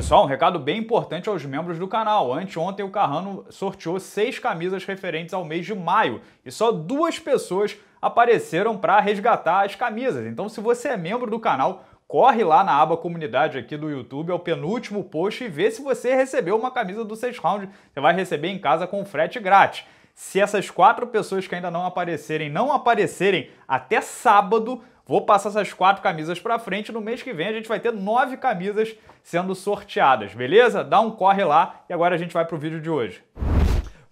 Pessoal, um recado bem importante aos membros do canal. Anteontem o Carrano sorteou seis camisas referentes ao mês de maio e só duas pessoas apareceram para resgatar as camisas. Então, se você é membro do canal, corre lá na aba comunidade aqui do YouTube, é o penúltimo post, e vê se você recebeu uma camisa do 6 round. Você vai receber em casa com frete grátis. Se essas quatro pessoas que ainda não aparecerem, não aparecerem até sábado, Vou passar essas quatro camisas para frente. No mês que vem a gente vai ter nove camisas sendo sorteadas, beleza? Dá um corre lá e agora a gente vai para o vídeo de hoje.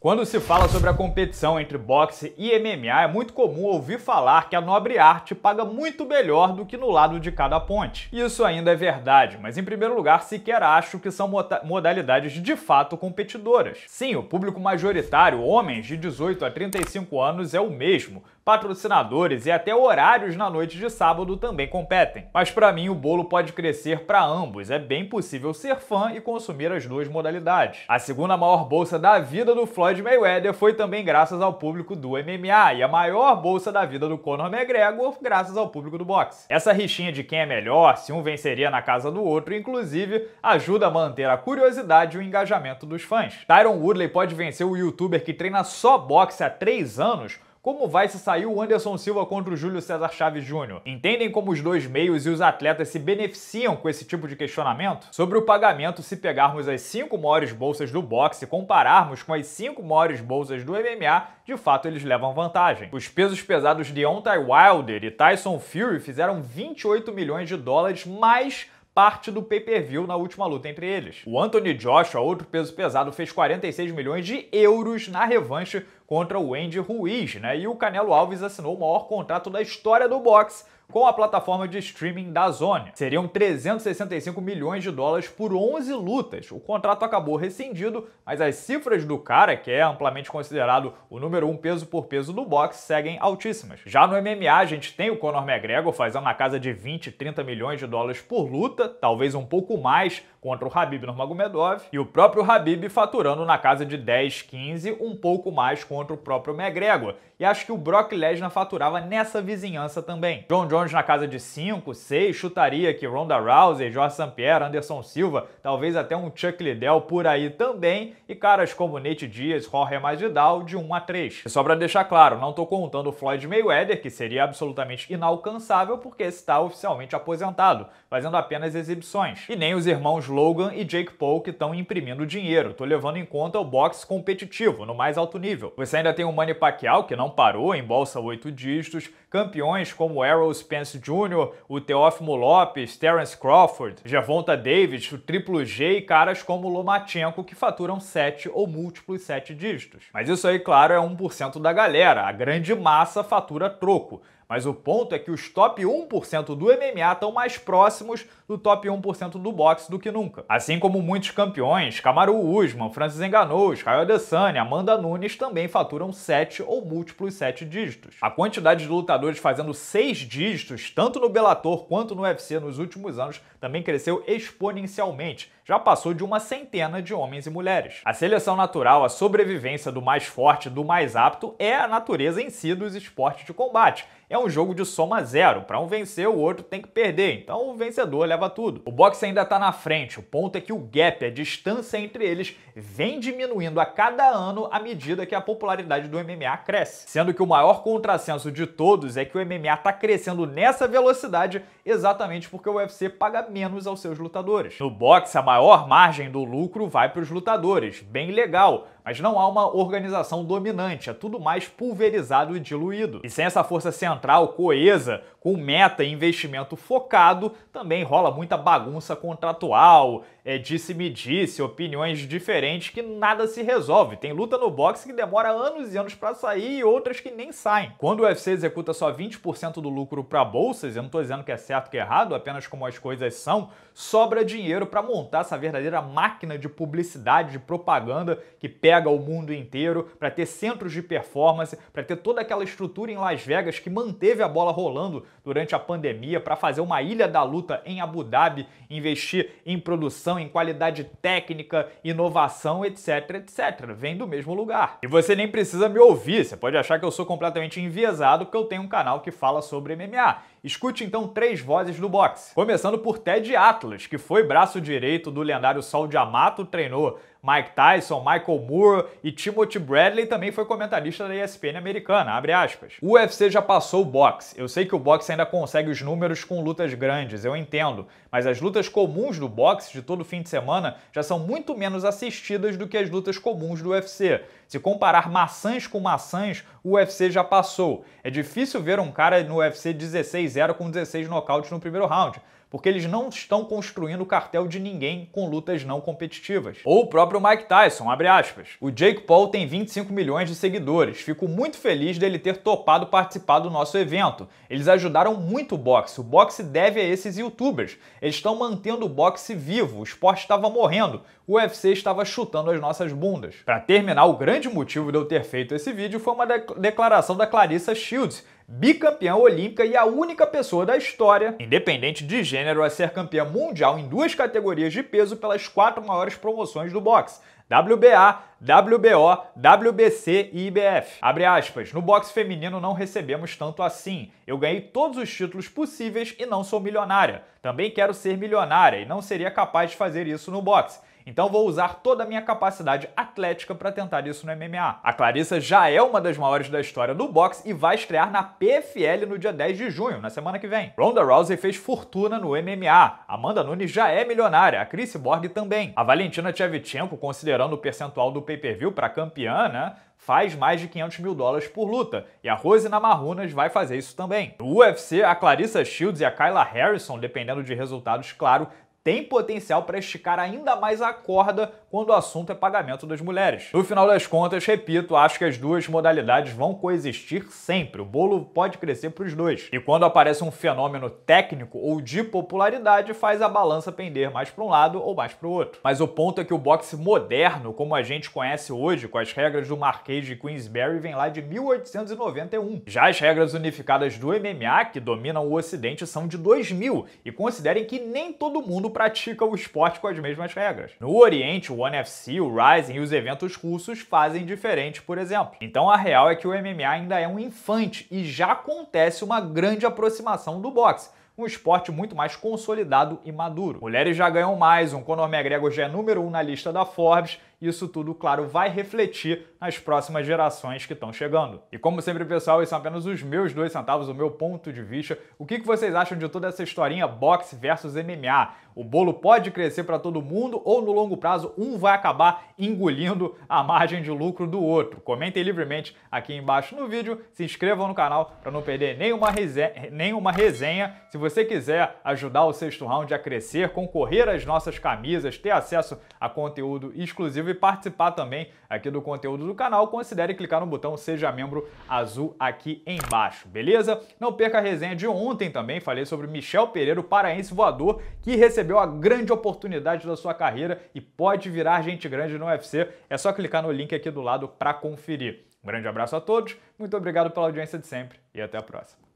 Quando se fala sobre a competição entre boxe e MMA, é muito comum ouvir falar que a nobre arte paga muito melhor do que no lado de cada ponte. Isso ainda é verdade, mas em primeiro lugar, sequer acho que são modalidades de fato competidoras. Sim, o público majoritário, homens de 18 a 35 anos, é o mesmo, patrocinadores e até horários na noite de sábado também competem. Mas para mim o bolo pode crescer para ambos, é bem possível ser fã e consumir as duas modalidades. A segunda maior bolsa da vida do Floyd Mayweather foi também graças ao público do MMA e a maior bolsa da vida do Conor McGregor graças ao público do boxe. Essa rixinha de quem é melhor, se um venceria na casa do outro, inclusive, ajuda a manter a curiosidade e o engajamento dos fãs. Tyron Woodley pode vencer o youtuber que treina só boxe há três anos como vai se saiu o Anderson Silva contra o Júlio César Chaves Júnior? Entendem como os dois meios e os atletas se beneficiam com esse tipo de questionamento? Sobre o pagamento, se pegarmos as cinco maiores bolsas do boxe e compararmos com as cinco maiores bolsas do MMA, de fato eles levam vantagem. Os pesos pesados de Deontay Wilder e Tyson Fury fizeram 28 milhões de dólares mais parte do pay-per-view na última luta entre eles. O Anthony Joshua, outro peso pesado, fez 46 milhões de euros na revanche contra o Andy Ruiz, né? E o Canelo Alves assinou o maior contrato da história do boxe com a plataforma de streaming da Zone. Seriam 365 milhões de dólares por 11 lutas. O contrato acabou rescindido, mas as cifras do cara, que é amplamente considerado o número um peso por peso do boxe, seguem altíssimas. Já no MMA, a gente tem o Conor McGregor fazendo na casa de 20, 30 milhões de dólares por luta, talvez um pouco mais contra o Habib Nurmagomedov, e o próprio Habib faturando na casa de 10, 15, um pouco mais contra o próprio McGregor. E acho que o Brock Lesnar faturava nessa vizinhança também. John Jones Jones na casa de 5, 6, chutaria que Ronda Rousey, Jorge Pierre, Anderson Silva, talvez até um Chuck Liddell por aí também, e caras como Nate Diaz, Jorge Masvidal de 1 um a 3. Só para deixar claro, não tô contando o Floyd Mayweather, que seria absolutamente inalcançável porque está oficialmente aposentado, fazendo apenas exibições. E nem os irmãos Logan e Jake Paul que estão imprimindo dinheiro, tô levando em conta o boxe competitivo, no mais alto nível. Você ainda tem o Manny Pacquiao, que não parou, em bolsa 8 dígitos, campeões como Errol Spence Jr., o Teófimo Lopes, Terence Crawford, JaVonta Davis, o Triplo G e caras como Lomachenko que faturam 7 ou múltiplos 7 dígitos. Mas isso aí, claro, é 1% da galera, a grande massa fatura troco. Mas o ponto é que os top 1% do MMA estão mais próximos do top 1% do boxe do que nunca. Assim como muitos campeões, Kamaru Usman, Francis Enganou, Israel Adesanya, Amanda Nunes também faturam 7 ou múltiplos 7 dígitos. A quantidade de lutadores fazendo 6 dígitos, tanto no Bellator quanto no UFC nos últimos anos, também cresceu exponencialmente. Já passou de uma centena de homens e mulheres. A seleção natural, a sobrevivência do mais forte, do mais apto, é a natureza em si dos esportes de combate. É é um jogo de soma zero. Para um vencer, o outro tem que perder. Então o vencedor leva tudo. O boxe ainda está na frente. O ponto é que o gap, a distância entre eles, vem diminuindo a cada ano à medida que a popularidade do MMA cresce. Sendo que o maior contrassenso de todos é que o MMA está crescendo nessa velocidade exatamente porque o UFC paga menos aos seus lutadores. No boxe, a maior margem do lucro vai para os lutadores. Bem legal mas não há uma organização dominante, é tudo mais pulverizado e diluído. E sem essa força central coesa, com meta e investimento focado, também rola muita bagunça contratual, é disse-me-disse, opiniões diferentes que nada se resolve. Tem luta no boxe que demora anos e anos para sair e outras que nem saem. Quando o UFC executa só 20% do lucro para bolsas, eu não estou dizendo que é certo que é errado, apenas como as coisas são, sobra dinheiro para montar essa verdadeira máquina de publicidade, de propaganda que pega entrega o mundo inteiro, para ter centros de performance, para ter toda aquela estrutura em Las Vegas que manteve a bola rolando durante a pandemia, para fazer uma ilha da luta em Abu Dhabi, investir em produção, em qualidade técnica, inovação, etc, etc. Vem do mesmo lugar. E você nem precisa me ouvir, você pode achar que eu sou completamente enviesado porque eu tenho um canal que fala sobre MMA. Escute então três vozes do boxe. Começando por Ted Atlas, que foi braço direito do lendário Sol de Amato, treinou Mike Tyson, Michael Moore e Timothy Bradley também foi comentarista da ESPN americana, abre aspas. O UFC já passou o boxe. Eu sei que o boxe ainda consegue os números com lutas grandes, eu entendo, mas as lutas comuns do boxe de todo fim de semana já são muito menos assistidas do que as lutas comuns do UFC. Se comparar maçãs com maçãs, o UFC já passou. É difícil ver um cara no UFC 16 6-0 com 16 nocautes no primeiro round, porque eles não estão construindo o cartel de ninguém com lutas não competitivas. Ou o próprio Mike Tyson, abre aspas. O Jake Paul tem 25 milhões de seguidores. Fico muito feliz dele ter topado participar do nosso evento. Eles ajudaram muito o boxe. O boxe deve a esses youtubers. Eles estão mantendo o boxe vivo. O esporte estava morrendo. O UFC estava chutando as nossas bundas. Para terminar, o grande motivo de eu ter feito esse vídeo foi uma de declaração da Clarissa Shields, bicampeã olímpica e a única pessoa da história, independente de gênero, a ser campeã mundial em duas categorias de peso pelas quatro maiores promoções do boxe, WBA, WBO, WBC e IBF. Abre aspas, no boxe feminino não recebemos tanto assim. Eu ganhei todos os títulos possíveis e não sou milionária. Também quero ser milionária e não seria capaz de fazer isso no boxe. Então vou usar toda a minha capacidade atlética para tentar isso no MMA. A Clarissa já é uma das maiores da história do boxe e vai estrear na PFL no dia 10 de junho, na semana que vem. Ronda Rousey fez fortuna no MMA. Amanda Nunes já é milionária, a Chris Borg também. A Valentina Tchevchenko, considerando o percentual do pay-per-view para campeã, né, faz mais de 500 mil dólares por luta, e a Rose Namarunas vai fazer isso também. No UFC, a Clarissa Shields e a Kyla Harrison, dependendo de resultados, claro, tem potencial para esticar ainda mais a corda quando o assunto é pagamento das mulheres. No final das contas, repito, acho que as duas modalidades vão coexistir sempre. O bolo pode crescer para os dois. E quando aparece um fenômeno técnico ou de popularidade, faz a balança pender mais para um lado ou mais para o outro. Mas o ponto é que o boxe moderno, como a gente conhece hoje, com as regras do Marquês de Queensberry, vem lá de 1891. Já as regras unificadas do MMA, que dominam o Ocidente, são de 2000 e considerem que nem todo mundo pratica o esporte com as mesmas regras. No Oriente, o o OneFC, o Rising e os eventos russos fazem diferente, por exemplo. Então a real é que o MMA ainda é um infante e já acontece uma grande aproximação do boxe um esporte muito mais consolidado e maduro. Mulheres já ganham mais, um Conor McGregor já é número um na lista da Forbes, isso tudo, claro, vai refletir nas próximas gerações que estão chegando. E como sempre, pessoal, esses são apenas os meus dois centavos, o meu ponto de vista. O que vocês acham de toda essa historinha boxe versus MMA? O bolo pode crescer para todo mundo ou no longo prazo um vai acabar engolindo a margem de lucro do outro? Comentem livremente aqui embaixo no vídeo, se inscrevam no canal para não perder nenhuma resenha, nenhuma resenha. Se você quiser ajudar o sexto round a crescer, concorrer às nossas camisas, ter acesso a conteúdo exclusivo participar também aqui do conteúdo do canal, considere clicar no botão Seja Membro azul aqui embaixo, beleza? Não perca a resenha de ontem também, falei sobre Michel Pereira, o paraense voador, que recebeu a grande oportunidade da sua carreira e pode virar gente grande no UFC. É só clicar no link aqui do lado para conferir. Um grande abraço a todos, muito obrigado pela audiência de sempre e até a próxima.